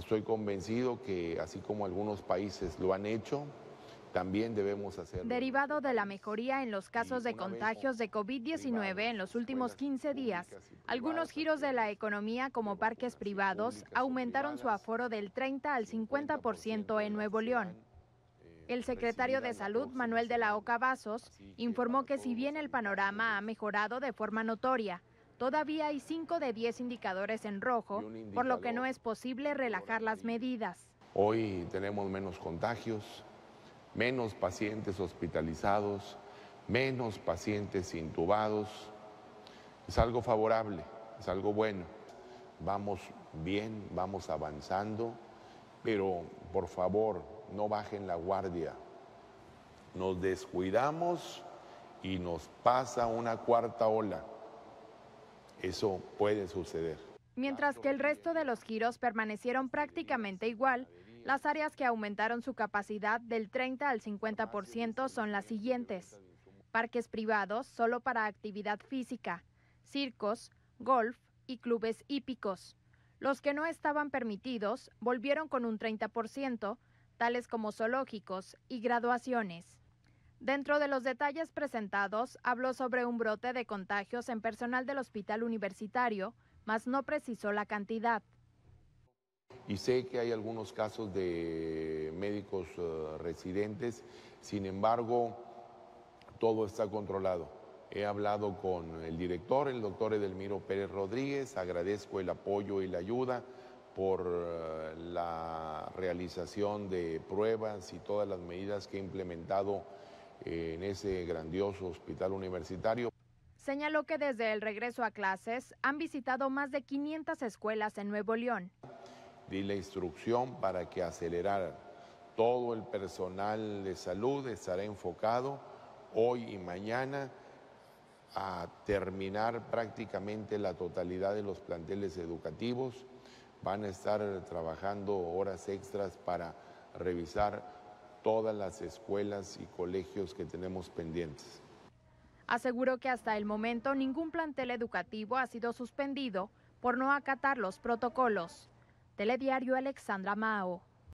Estoy convencido que así como algunos países lo han hecho, también debemos hacerlo. Derivado de la mejoría en los casos de contagios de COVID-19 en los últimos 15 días, algunos giros de la economía como parques privados aumentaron su aforo del 30 al 50% eh, en Nuevo León. El secretario de Salud, Manuel de la Oca Vasos, informó que si bien el panorama ha mejorado de forma notoria, Todavía hay 5 de 10 indicadores en rojo, por lo que no es posible relajar las medidas. Hoy tenemos menos contagios, menos pacientes hospitalizados, menos pacientes intubados. Es algo favorable, es algo bueno. Vamos bien, vamos avanzando, pero por favor, no bajen la guardia. Nos descuidamos y nos pasa una cuarta ola. Eso puede suceder. Mientras que el resto de los giros permanecieron prácticamente igual, las áreas que aumentaron su capacidad del 30 al 50% son las siguientes. Parques privados solo para actividad física, circos, golf y clubes hípicos. Los que no estaban permitidos volvieron con un 30%, tales como zoológicos y graduaciones. Dentro de los detalles presentados, habló sobre un brote de contagios en personal del hospital universitario, mas no precisó la cantidad. Y sé que hay algunos casos de médicos eh, residentes, sin embargo, todo está controlado. He hablado con el director, el doctor Edelmiro Pérez Rodríguez, agradezco el apoyo y la ayuda por eh, la realización de pruebas y todas las medidas que he implementado en ese grandioso hospital universitario. Señaló que desde el regreso a clases han visitado más de 500 escuelas en Nuevo León. Di la instrucción para que acelerar Todo el personal de salud estará enfocado hoy y mañana a terminar prácticamente la totalidad de los planteles educativos. Van a estar trabajando horas extras para revisar todas las escuelas y colegios que tenemos pendientes. Aseguró que hasta el momento ningún plantel educativo ha sido suspendido por no acatar los protocolos. Telediario Alexandra Mao.